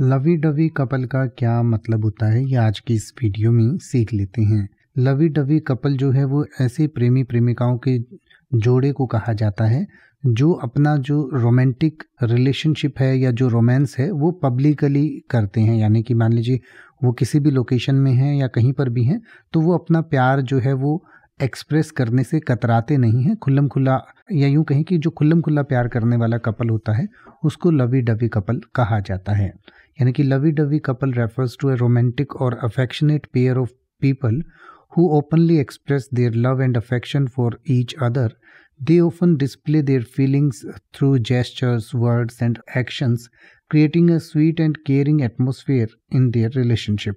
लवी dovey couple का क्या मतलब होता है ये आज की इस वीडियो में सीख लेते हैं लवी डवी कपल जो है वो ऐसे प्रेमी प्रेमिकाओं के जोड़े को कहा जाता है जो अपना जो रोमांटिक रिलेशनशिप है या जो रोमांस है वो पब्लिकली करते हैं यानी कि मान लीजिए वो किसी भी लोकेशन में हैं या कहीं पर भी हैं तो वो अपना प्यार जो है वो एक्सप्रेस करने से कतराते नहीं हैं खुल्लम खुल्ला या यूं कहें कि जो खुल्लम खुल्ला प्यार करने वाला कपल होता है उसको लवी डवी कपल कहा जाता है यानी कि lovey dovey couple refers to a romantic और affectionate pair of people who openly express their love and affection for each other they open display their feelings through gestures words and actions creating a sweet and caring atmosphere in their relationship